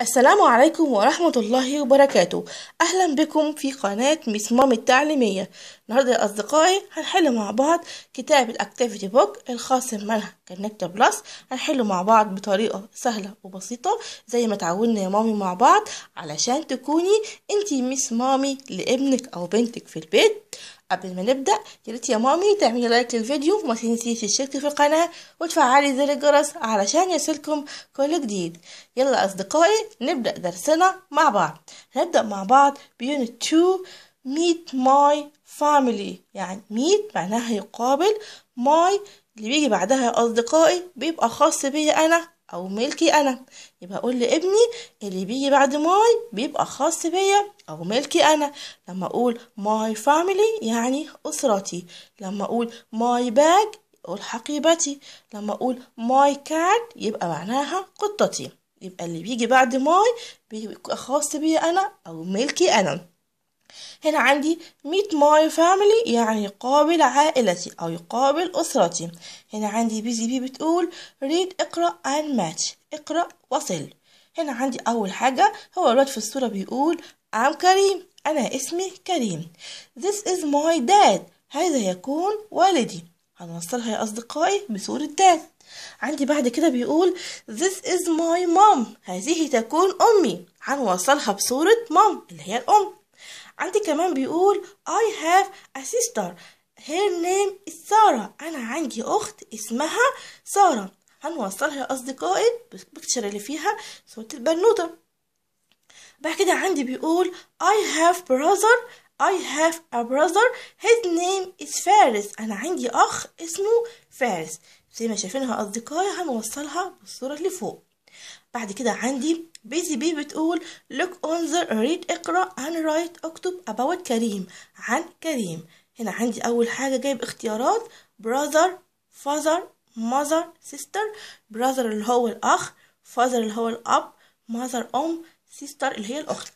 السلام عليكم ورحمة الله وبركاته أهلا بكم في قناة ميس مامي التعليمية النهاردة يا أصدقائي هنحل مع بعض كتاب الأكتيفيتي بوك الخاص بمنهج كنكت بلس هنحله مع بعض بطريقة سهلة وبسيطة زي ما تعودنا يا مامي مع بعض علشان تكوني انتي ميس مامي لابنك أو بنتك في البيت قبل ما نبدأ ياريت يا مامي تعملي لايك للفيديو وما تنسيش تشتركي في القناة وتفعلي زر الجرس علشان يصلكم كل جديد يلا أصدقائي نبدأ درسنا مع بعض هنبدأ مع بعض بيونت 2 ميت ماي فاميلي يعني ميت معناها يقابل ماي اللي بيجي بعدها يا أصدقائي بيبقى خاص بيا أنا او ملكي انا يبقى اقول لابني اللي بيجي بعد ماي بيبقى خاص بيا او ملكي انا لما اقول ماي فاميلي يعني اسرتي لما اقول ماي باج اقول حقيبتي لما اقول ماي كات يبقى معناها قطتي يبقى اللي بيجي بعد ماي بيبقى خاص بيا انا او ملكي انا هنا عندي meet my family يعني يقابل عائلتي أو يقابل أسرتي هنا عندي بيزي بي بتقول read اقرأ and match اقرأ وصل هنا عندي أول حاجة هو الواد في الصورة بيقول I'm كريم أنا اسمي كريم This is my dad هذا يكون والدي هنوصلها يا أصدقائي بصورة dad عندي بعد كده بيقول This is my mom هذه تكون أمي هنوصلها بصورة mom اللي هي الأم عندي كمان بيقول I have a sister her name is سارة أنا عندي أخت اسمها سارة هنوصلها لأصدقائي البكتشر اللي فيها صورة البنوتة بعد كده عندي بيقول I have brother I have a brother his name is فارس أنا عندي أخ اسمه فارس زي ما شايفينها أصدقائي هنوصلها بالصورة اللي فوق بعد كده عندي بيزي بي بتقول look on the read اقرأ and write اكتب about كريم عن كريم هنا عندي أول حاجة جايب اختيارات brother father mother sister brother اللي هو الأخ father اللي هو الأب mother أم sister اللي هي الأخت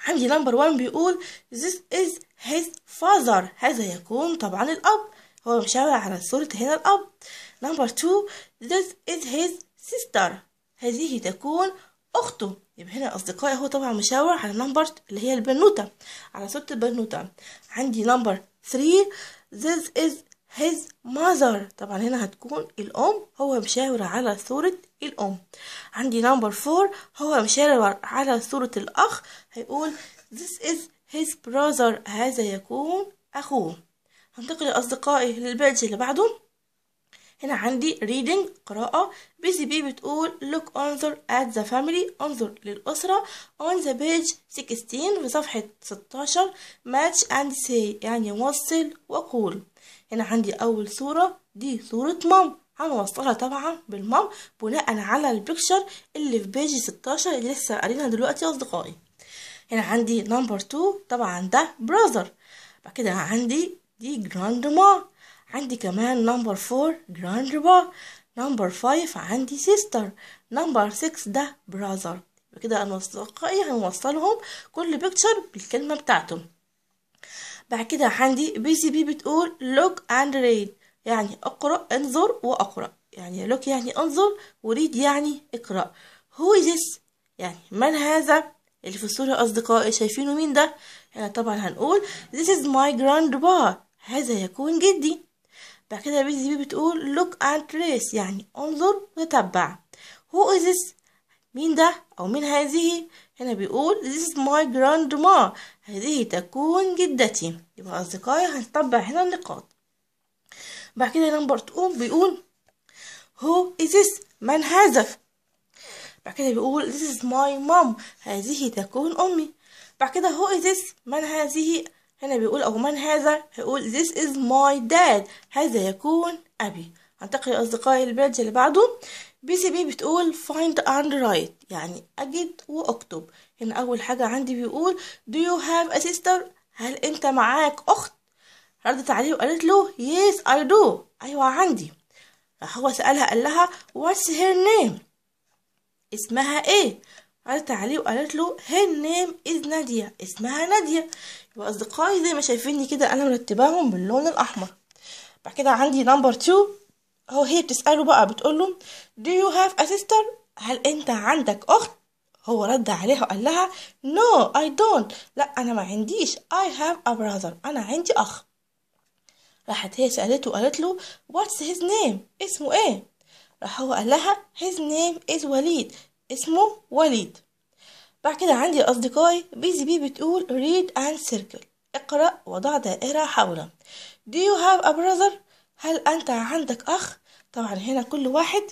عندي نمبر 1 بيقول this is his father هذا يكون طبعا الأب هو مشابه على صورة هنا الأب نمبر 2 this is his sister هذه تكون أخته يبقى هنا أصدقائي هو طبعا مشاور على نمبر اللي هي البنوتة على صورة البنوتة عندي نمبر 3 this is his mother طبعا هنا هتكون الأم هو مشاور على صورة الأم عندي نمبر 4 هو مشاور على صورة الأخ هيقول this is his brother هذا يكون أخوه هنتقل أصدقائي للبيج اللي بعده هنا عندي reading قراءة بيزي بي بتقول look انظر at the family انظر للأسرة on the page 16 في صفحة 16 match and say يعني وصل وقول هنا عندي أول صورة دي صورة مام هنوصلها طبعا بالمام بناء على البيكشر اللي في بيج 16 اللي لسه قارينها دلوقتي يا أصدقائي هنا عندي نمبر 2 طبعا ده براذر بعد كده عندي دي جراند ما عندي كمان نمبر فور جراند با نمبر فايف عندي سيستر نمبر سيكس ده براذر كده انا اصدقائي هنوصلهم كل بيكتشر بالكلمه بتاعته بعد كده عندي بي سي بي بتقول لوك اند ريد يعني اقرا انظر واقرا يعني لوك يعني انظر وريد يعني اقرا هو ذس يعني من هذا اللي في الصوره اصدقائي شايفينه مين ده يعني طبعا هنقول از ماي جراند با هذا يكون جدي بعد كده بيتي بي بتقول look and ريس يعني انظر وتتبع who is this مين ده او مين هذه هنا بيقول this is my grandma هذه تكون جدتي يبقى اصدقائي هنتبع هنا النقاط بعد كده نمبر 2 بيقول who is this من هذا بعد كده بيقول this is my mom هذه تكون امي بعد كده who is this من هذه هنا بيقول أو من هذا هيقول this is my dad هذا يكون أبي هنتقل لأصدقائي البيج اللي بعده بي سي بي بتقول find and write يعني أجد وأكتب هنا أول حاجة عندي بيقول do you have a sister هل أنت معاك أخت ردت عليه وقالت له yes I do أيوة عندي راح هو سألها قال لها what's her name اسمها ايه ردت عليه وقالت له her name is نادية اسمها نادية واصدقائي زي ما شايفيني كده انا مرتباهم باللون الاحمر بعد كده عندي نمبر 2 هو هي بتساله بقى بتقول له do you have a sister هل انت عندك اخت هو رد عليها وقال لها no I don't لا انا ما عنديش I have a brother انا عندي اخ راحت هي سألته وقالت له what's his name اسمه ايه راح هو قال لها his name is وليد اسمه وليد بعد كده عندي أصدقائي بيزي بي بتقول read and circle اقرأ وضع دائرة حوله do you have a brother هل أنت عندك أخ طبعا هنا كل واحد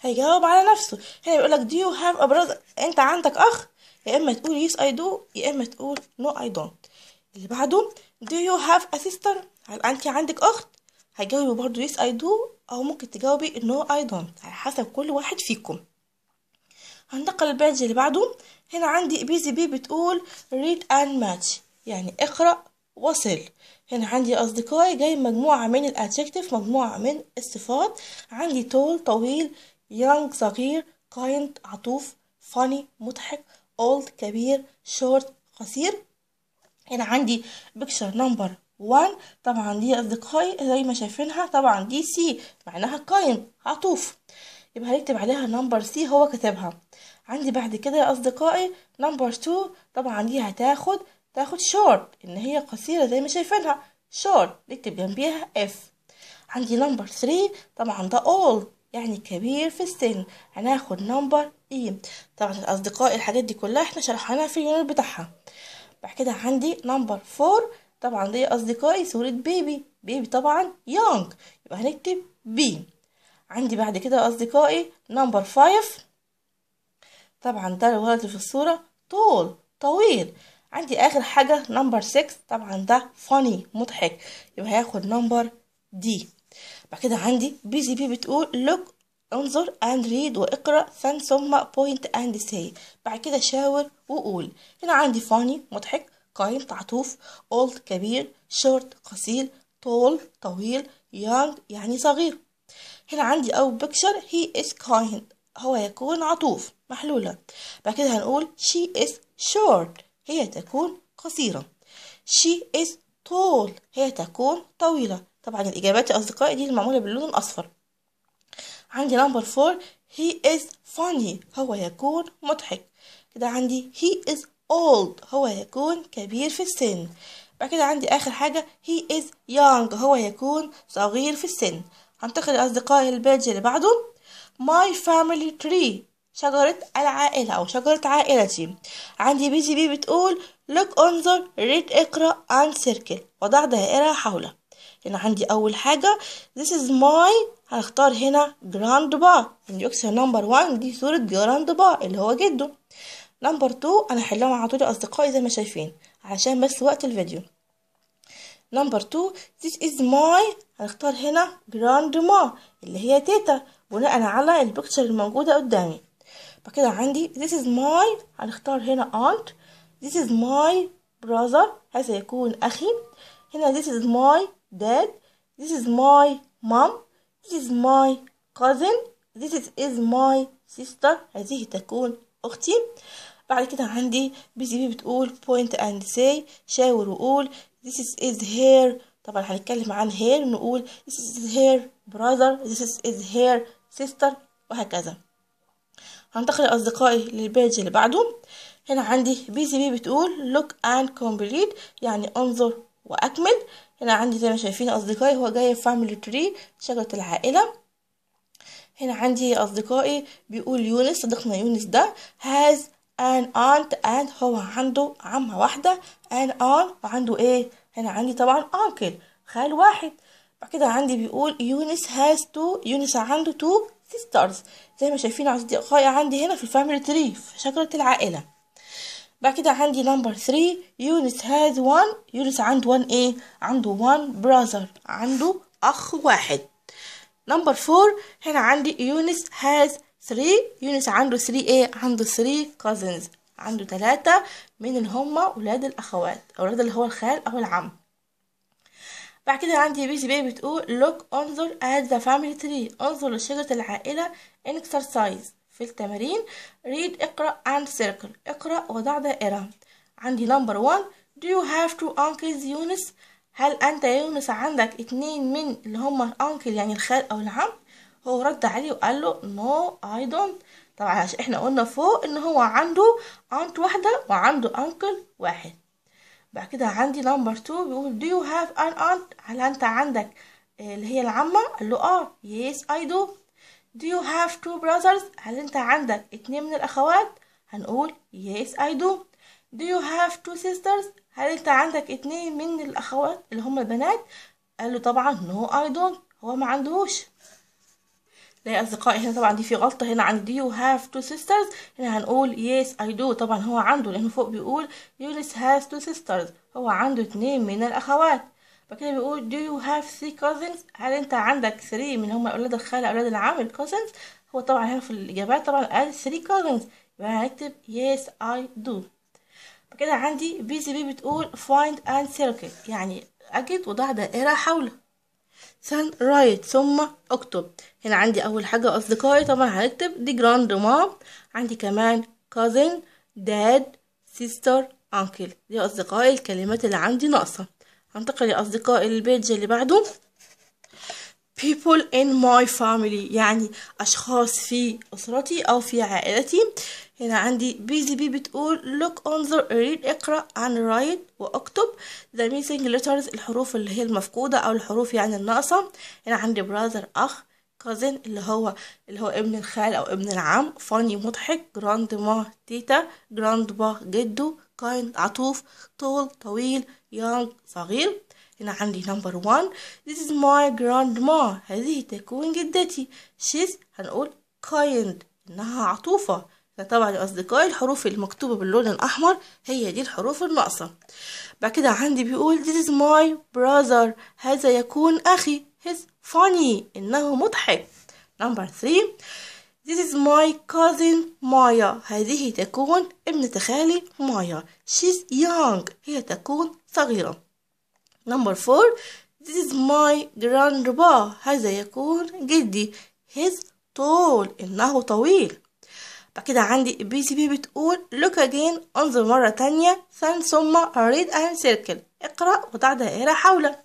هيجاوب على نفسه هنا بيقول لك do you have a brother أنت عندك أخ يا إما تقول yes I do يا إما تقول no I don't اللي بعده do you have a sister هل أنت عندك أخت هيجاوبي برضو yes I do أو ممكن تجاوبي no I don't على حسب كل واحد فيكم هنتقل للبيج اللي بعده هنا عندي بي سي بي بتقول read and match يعني اقرأ وصل هنا عندي أصدقائي جاي مجموعة من الأدجكتيف مجموعة من الصفات عندي تول طويل young صغير kind عطوف funny مضحك old كبير short قصير هنا عندي picture number 1 طبعا دي أصدقائي زي ما شايفينها طبعا دي سي معناها kind عطوف يبقى هنكتب عليها نمبر سي هو كتبها عندي بعد كده يا أصدقائي نمبر 2 طبعا دي هتاخد تاخد شورت إن هي قصيرة زي ما شايفينها شورت نكتب جنبيها اف عندي نمبر 3 طبعا ده اول يعني كبير في السن هناخد نمبر اي e. طبعا اصدقائي الحاجات دي كلها احنا شرحناها في اليونت بتاعها بعد كده عندي نمبر 4 طبعا دي أصدقائي صورة بيبي بيبي طبعا يونج يبقى هنكتب بي عندي بعد كده أصدقائي نمبر فايف طبعا ده الولد في الصورة طول طويل عندي آخر حاجة نمبر سكس طبعا ده فاني مضحك يبقى هياخد نمبر دي بعد كده عندي بيزي بي بتقول لوك انظر اند ريد واقرأ ثم ثم بوينت اند say بعد كده شاور وقول هنا عندي فاني مضحك قايم تعطوف اولد كبير شورت قصير طول طويل يانج يعني صغير هنا عندي أول بيكتشر هي إز كايند هو يكون عطوف محلولة بعد كده هنقول شي إز شورت هي تكون قصيرة شي إز طول هي تكون طويلة طبعا الإجابات يا أصدقائي دي المعمولة باللون الأصفر عندي نمبر فور هي إز فاني هو يكون مضحك كده عندي هي إز أولد هو يكون كبير في السن بعد كده عندي آخر حاجة هي إز يونج هو يكون صغير في السن هنتقل لأصدقائي البيج اللي بعده my family tree شجرة العائلة أو شجرة عائلتي عندي بي جي بي بتقول لوك انظر ريد اقرأ اند سيركل وضع دائرة حوله هنا عندي أول حاجة this is my هنختار هنا جراند با عندي أكسر نمبر 1 دي صورة جراند با اللي هو جده نمبر 2 أنا هحلهم على طول أصدقائي زي ما شايفين عشان بس وقت الفيديو نمبر 2 this is my هنختار هنا grandma اللي هي تيتا بناء على البكتشر الموجودة قدامي فكده عندي this is my هنختار هنا aunt this is my brother هذا يكون أخي هنا this is my dad this is my mom this is my cousin this is my sister هذه تكون أختي بعد كده عندي بي بي بتقول point and say شاور وقول this is هير طبعا هنتكلم عن هير نقول this is هير brother this is هير sister وهكذا هنتقل أصدقائي للبيج اللي بعده هنا عندي بي بي بتقول look and complete يعني انظر وأكمل هنا عندي زي ما شايفين أصدقائي هو جاي فاميلي تري شجرة العائلة هنا عندي أصدقائي بيقول يونس صديقنا يونس ده has an aunt and هو عنده عمة واحدة an aunt وعنده ايه هنا عندي طبعا uncle خال واحد بعد كده عندي بيقول يونس has two يونس عنده two sisters زي ما شايفين أصدقائي عندي هنا في الفاميلي تري في شجرة العائلة بعد كده عندي نمبر 3 يونس has one يونس عنده one ايه عنده one brother عنده أخ واحد نمبر 4 هنا عندي يونس has 3 يونس عنده 3 ايه عنده 3 كوزنز عنده ثلاثة من اللي هما ولاد الأخوات أو اللي هو الخال أو العم بعد كده عندي بيزي بي بتقول لوك انظر at ذا فاميلي تري انظر لشجرة العائلة in exercise في التمارين ريد اقرأ اند سيركل اقرأ وضع دائرة عندي نمبر 1 دو يو هاف تو انكلز يونس هل أنت يونس عندك اتنين من اللي هما الأنكل يعني الخال أو العم هو رد عليه وقال له نو اي دونت طبعا عشان احنا قلنا فوق ان هو عنده انت واحدة وعنده انكل واحد بعد كده عندي نمبر تو بيقول دو يو هاف ان انت هل انت عندك آه، اللي هي العمة قال له اه يس اي دو دو يو هاف تو براذرز هل انت عندك اتنين من الاخوات هنقول يس اي دو دو يو هاف تو سيسترز هل انت عندك اتنين من الاخوات اللي هما البنات قال له طبعا نو اي دونت هو ما عندهوش لا اصدقائي هنا طبعا دي في غلطه هنا عن دي يو هاف تو سيسترز هنا هنقول يس اي دو طبعا هو عنده لانه فوق بيقول يونس هاز تو سيسترز هو عنده اتنين من الاخوات فكده بيقول دو يو هاف ثري كوزنز هل انت عندك ثري من هم اولاد الخاله اولاد العم الكوزنز هو طبعا هنا في الاجابات طبعا قال ثري cousins يبقى هنكتب اي دو do فكده عندي بي سي بي بتقول فايند اند سيركت يعني اجد وضع دائره حوله سان رايت ثم اكتب هنا عندي اول حاجة اصدقائي طبعا هنكتب دي جراند مام عندي كمان كازن داد سيستر انكل دي اصدقائي الكلمات اللي عندي ناقصة هنتقل لاصدقائي البيج اللي بعده people in my family يعني أشخاص في أسرتي أو في عائلتي هنا عندي بي بي بتقول look انظر read اقرأ عن write واكتب the missing letters الحروف اللي هي المفقودة او الحروف يعني الناقصة هنا عندي brother اخ cousin اللي هو اللي هو ابن الخال او ابن العم funny مضحك جراند ما تيتا جراند با جدو kind عطوف طول طويل young صغير هنا عندي نمبر 1 this is my grandma هذه تكون جدتي she's هنقول kind انها عطوفة فطبعا يا اصدقائي الحروف المكتوبه باللون الاحمر هي دي الحروف الناقصه بعد كده عندي بيقول this is my brother هذا يكون اخي his funny انه مضحك number 3 This is my cousin مايا هذه تكون ابنة خالي مايا She's young هي تكون صغيرة Number 4 This is my grandpa هذا يكون جدي He's tall إنه طويل كده عندي بي سي بي بتقول لوك اجين انظر مرة تانية ثم read اند سيركل اقرأ وضع دائرة حوله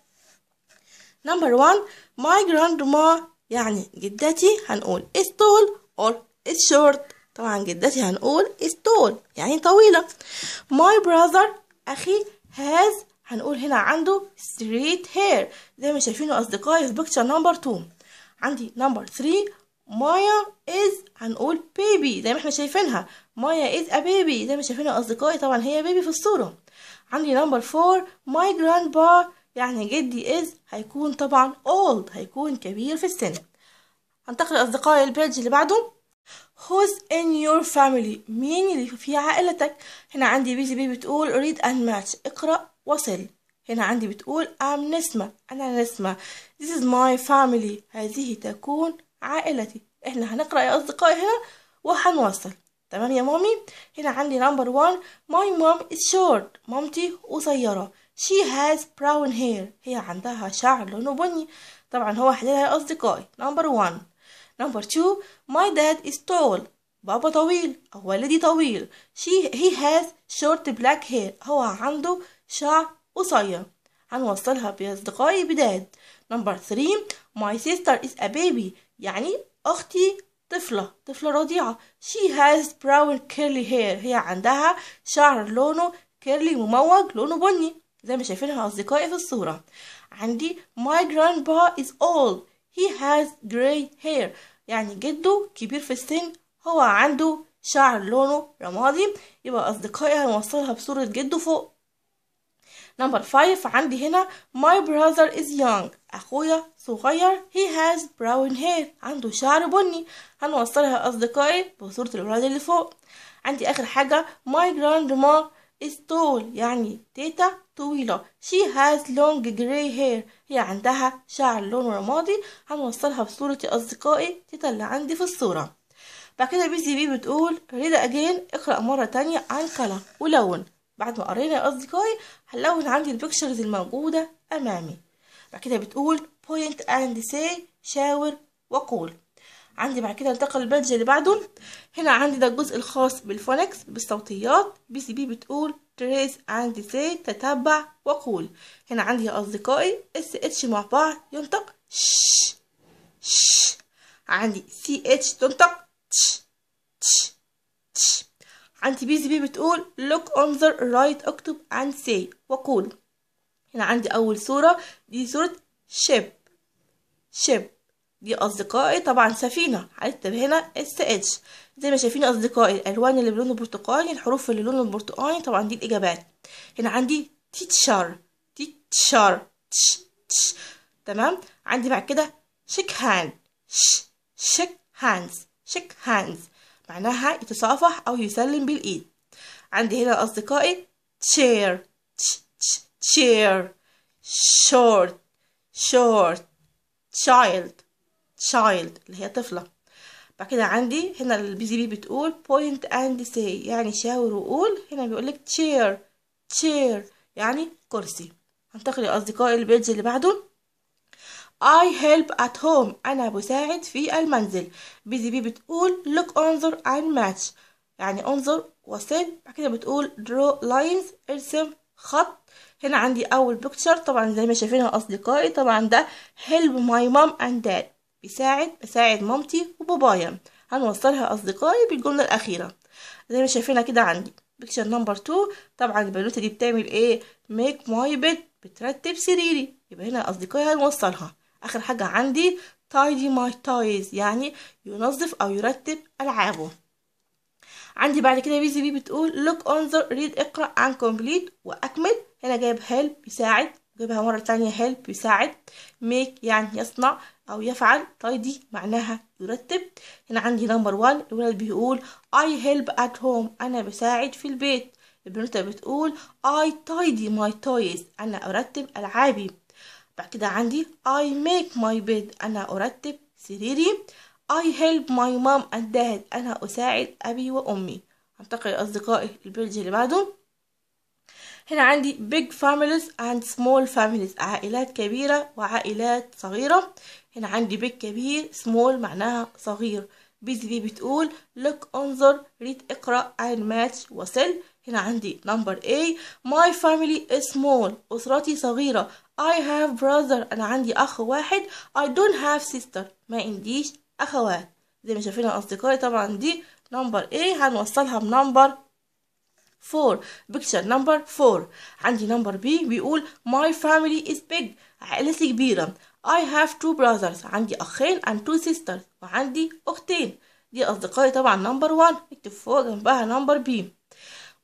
نمبر 1 my grandma يعني جدتي هنقول is tall or is short طبعا جدتي هنقول is tall يعني طويلة my brother أخي هاز هنقول هنا عنده straight hair زي ما شايفينه أصدقائي في picture نمبر 2 عندي نمبر 3 مايا از هنقول بيبي زي ما احنا شايفينها مايا از ا بيبي زي ما شايفينها اصدقائي طبعا هي بيبي في الصوره عندي نمبر فور ماي جراند با يعني جدي از هيكون طبعا اولد هيكون كبير في السن هنتقل اصدقائي البيج اللي بعده who's in your family مين اللي في عائلتك هنا عندي بيجي بي بتقول اريد ان ماتش اقرا وصل هنا عندي بتقول ام نسمة أنا نسمة This is my family هذه تكون عائلتي احنا هنقرأ يا أصدقائي هنا وهنوصل تمام يا مامي هنا عندي نمبر 1 ماي مام از شورت مامتي قصيرة شي هاز براون هير هي عندها شعر لونه بني طبعا هو حللها يا أصدقائي نمبر 1 نمبر 2 ماي داد از تول بابا طويل أو والدي طويل شي هي هاز شورت بلاك هير هو عنده شعر قصير هنوصلها يا اصدقائي بداد نمبر 3 ماي سيستر از ا بيبي يعني أختي طفلة طفلة رضيعة she has brown curly hair هي عندها شعر لونه كيرلي مموج لونه بني زي ما شايفينها أصدقائي في الصورة عندي my grandpa is old he has gray hair يعني جده كبير في السن هو عنده شعر لونه رمادي يبقى أصدقائي هنوصلها بصورة جده فوق نمبر 5 عندي هنا my brother is young أخويا صغير he has brown hair عنده شعر بني هنوصلها أصدقائي بصورة الولاد اللي فوق عندي آخر حاجة my grandma is tall يعني تيتا طويلة she has long gray hair هي عندها شعر لون رمادي هنوصلها بصورة أصدقائي تيتا اللي عندي في الصورة بعد كده بي سي بي بتقول read again اقرأ مرة تانية عن color ولون بعد ما قرينا يا أصدقائي ان عندي البيكتشرز الموجودة أمامي بعد كده بتقول point and say شاور وقول عندي بعد كده انتقل البيدج اللي بعده هنا عندي ده الجزء الخاص بالفونكس بالصوتيات بي سي بي بتقول تريس اند سي تتبع وقول هنا عندي يا أصدقائي اس اتش مع بعض ينطق ش ش عندي سي اتش تنطق تش تش عندي بي سي بي بتقول look انظر write اكتب and say وقول هنا عندي أول صورة دي صورة شيب شيب دي أصدقائي طبعا سفينة هكتب هنا اس اتش زي ما شايفين أصدقائي الألوان اللي بلونه برتقالي الحروف اللي لونه برتقالي طبعا دي الإجابات هنا عندي تيتشر تيتشر تش تش تمام عندي بعد كده شيك هاند ش شيك هاندز شيك هاندز معناها يتصافح أو يسلم بالإيد عندي هنا أصدقائي chair chair short short child child اللي هي طفلة بعد كده عندي هنا البيزي بي بتقول point and say يعني شاور وقول هنا بيقولك chair chair يعني كرسي هنتقل يا أصدقائي البيج اللي بعده I help at home أنا بساعد في المنزل بيزي بي بتقول look انظر and match يعني انظر وصل بعد كده بتقول draw lines ارسم خط هنا عندي أول بيكتشر طبعا زي ما شايفينها أصدقائي طبعا ده help my mom and dad بيساعد بساعد مامتي وبابايا هنوصلها أصدقائي بالجملة الأخيرة زي ما شايفينها كده عندي بيكتشر نمبر 2 طبعا البنوتة دي بتعمل ايه make my bed بترتب سريري يبقى هنا أصدقائي هنوصلها اخر حاجة عندي tidy my toys يعني ينظف او يرتب العابه عندي بعد كده بيزي بي بتقول look انظر read اقرا عن complete واكمل هنا جايب help يساعد جايبها مرة تانية help يساعد make يعني يصنع او يفعل tidy معناها يرتب هنا عندي نمبر one الولد بيقول I help at home انا بساعد في البيت البنوتة بتقول I tidy my toys انا ارتب العابي بعد كده عندي I make my bed أنا أرتب سريري I help my mom and dad أنا أساعد أبي وأمي أنتقل لأصدقائي البرج اللي بعده هنا عندي big families and small families عائلات كبيرة وعائلات صغيرة هنا عندي big كبير small معناها صغير بي بتقول look انظر read اقرأ and match وصل هنا عندي number A my family is small أسرتي صغيرة I have brother أنا عندي أخ واحد I don't have sister ما عنديش أخوات زي ما شايفين أصدقائي طبعا دي number A هنوصلها بنمبر 4 picture number 4 عندي number B بيقول my family is big عائلتي كبيرة I have two brothers عندي أخين and two sisters وعندي أختين دي أصدقائي طبعا number 1 اكتب فوق جنبها number B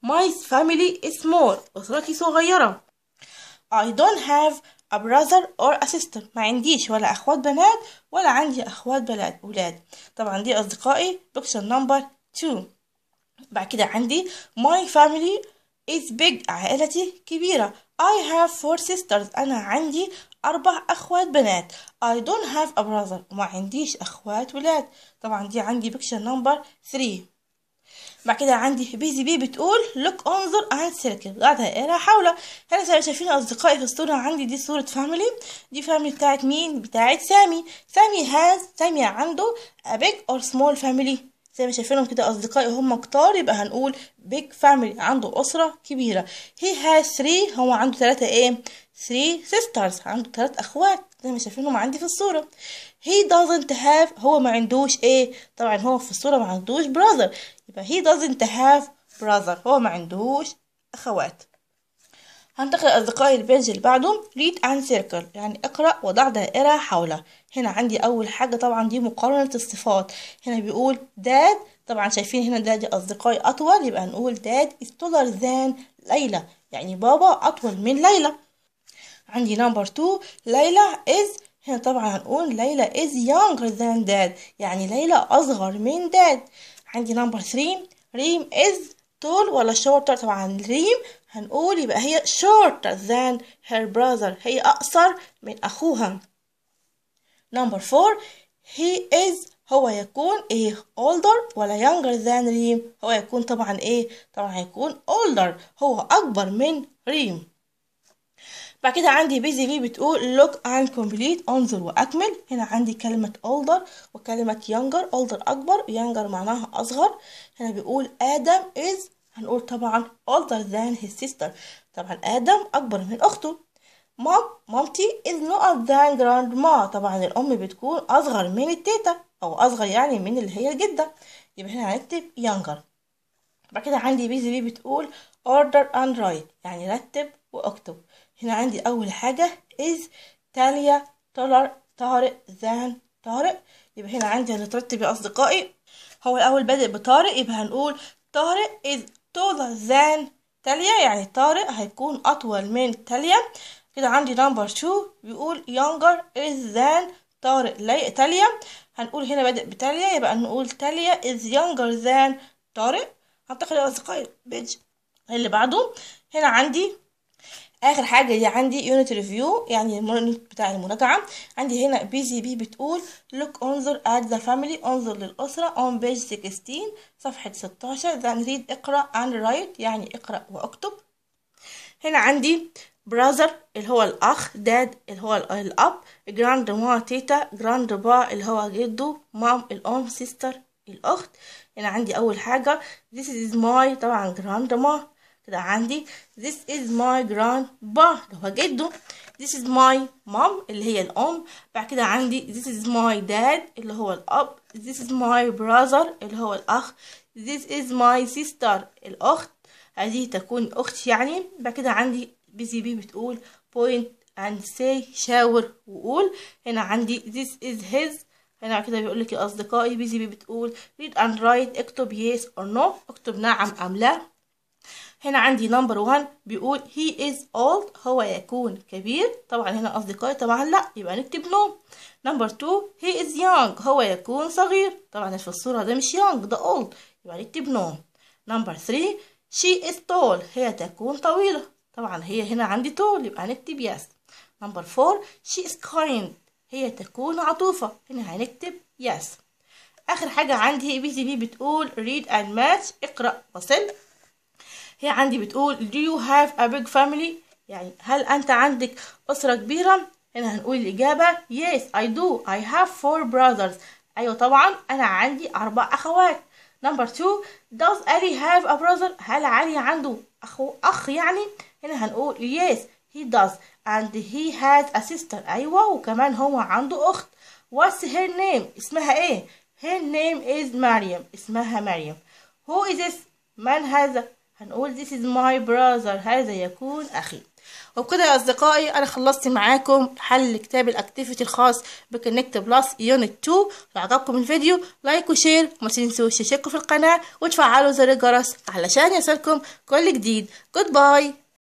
My family is small أسرتي صغيرة I don't have a brother or a sister ما عنديش ولا أخوات بنات ولا عندي أخوات بلاد أولاد طبعا دي أصدقائي picture number two بعد كده عندي my family is big عائلتي كبيرة I have four sisters أنا عندي أربع أخوات بنات I don't have a brother وما عنديش أخوات ولاد طبعا دي عندي picture number three بعد كده عندي بيزي بي بتقول لوك انظر عن سيركل بعدها اقرا حاولة هنا شايفين اصدقائي في الصورة عندي دي صورة فاميلي دي فاميلي بتاعت مين بتاعت سامي سامي هاز سامي عنده a big or small family زي ما شايفينهم كده اصدقائي هم كتار يبقى هنقول big family عنده اسرة كبيرة هي هاز ثري هو عنده تلاتة ايه 3 سيسترز عنده تلات اخوات زي ما شايفينهم عندي في الصورة هي doesn't have هو ما عندوش ايه طبعا هو في الصورة ما عندوش brother يبقى he doesn't have brother هو ما عندهوش أخوات هنتقل لأصدقائي البيج اللي بعدهم read and circle يعني اقرأ وضع دائرة حوله هنا عندي أول حاجة طبعا دي مقارنة الصفات هنا بيقول dad طبعا شايفين هنا دادي أصدقائي أطول يبقى نقول dad is taller than ليلى يعني بابا أطول من ليلى عندي نمبر تو ليلى is هنا طبعا هنقول ليلى is younger than dad يعني ليلى أصغر من dad عندي نمبر 3 ريم از طول ولا شورتر طبعا ريم هنقول يبقى هي شورتر ذان هير براذر هي أقصر من أخوها نمبر 4 هي از هو يكون ايه older ولا younger ذان ريم هو يكون طبعا ايه طبعا هيكون older هو أكبر من ريم بعد كده عندي بيزي في بتقول look and complete انظر واكمل هنا عندي كلمة older وكلمة younger older اكبر younger معناها اصغر هنا بيقول ادم is هنقول طبعا older than his sister طبعا ادم اكبر من اخته مام مامتي is not than grandma طبعا الام بتكون اصغر من التيتا او اصغر يعني من اللي هي الجدة يبقى هنا هنكتب younger بعد كده عندي بيزي بي بتقول order and write يعني رتب واكتب هنا عندي أول حاجة إز تاليا طلر طارق زان طارق يبقى هنا عندي هنترتب يا أصدقائي هو الأول بادئ بطارق يبقى هنقول طارق إز taller زان تاليا يعني طارق هيكون أطول من تاليا كده عندي نمبر 2 بيقول يونجر إز زان طارق لايق تاليا هنقول هنا بادئ بتاليا يبقى نقول تاليا إز يونجر زان طارق هنتقل يا أصدقائي بيج اللي بعده هنا عندي اخر حاجه هي عندي يونت ريفيو يعني المونت بتاع المراجعه عندي هنا بي جي بي بتقول لوك انظر ات ذا فاميلي انظر للاسره اون بيج 16 صفحه 16 ذا نريد اقرا اند رايت يعني اقرا واكتب هنا عندي براذر اللي هو الاخ داد اللي هو الاب جراند ما تيتا جراند با اللي هو جده مام الام سيستر الاخت هنا عندي اول حاجه ذيس از ماي طبعا جراند ما كده عندي this is my grandpa اللي هو جده this is my mom اللي هي الأم بعد كده عندي this is my dad اللي هو الأب this is my brother اللي هو الأخ this is my sister الأخت هذه تكون أخت يعني بعد كده عندي بيزي بي بتقول point and say شاور وقول هنا عندي this is his هنا كده بيقول لك يا أصدقائي بي بتقول read and write اكتب yes or no اكتب نعم أم لا هنا عندي نمبر 1 بيقول هي از اولد هو يكون كبير طبعا هنا اصدقائي طبعا لا يبقى نكتب نو نمبر 2 هي از يونج هو يكون صغير طبعا في الصوره ده مش يونج ده اولد يبقى نكتب نو نمبر 3 شي از تول هي تكون طويله طبعا هي هنا عندي تول يبقى نكتب يس نمبر 4 شي از كايند هي تكون عطوفه هنا هنكتب يس اخر حاجه عندي بي سي بي بتقول read and match اقرا وصل هي عندي بتقول do you have a big family يعني هل أنت عندك أسرة كبيرة هنا هنقول الإجابة yes I do I have four brothers أيوة طبعا أنا عندي أربع أخوات number two does Ali have a brother هل علي عنده أخو أخ يعني هنا هنقول yes he does and he has a sister أيوة وكمان هو عنده أخت what's her name اسمها إيه her name is مريم اسمها مريم who is this من هذا هنقول this is my brother هذا يكون أخي وبكده يا أصدقائي أنا خلصت معاكم حل كتاب الأكتيفيتي الخاص بكنكت بلس يونت 2 لو عجبكم الفيديو لايك وشير وما تنسوش تشتركوا في القناة وتفعلوا زر الجرس علشان يصلكم كل جديد جود باي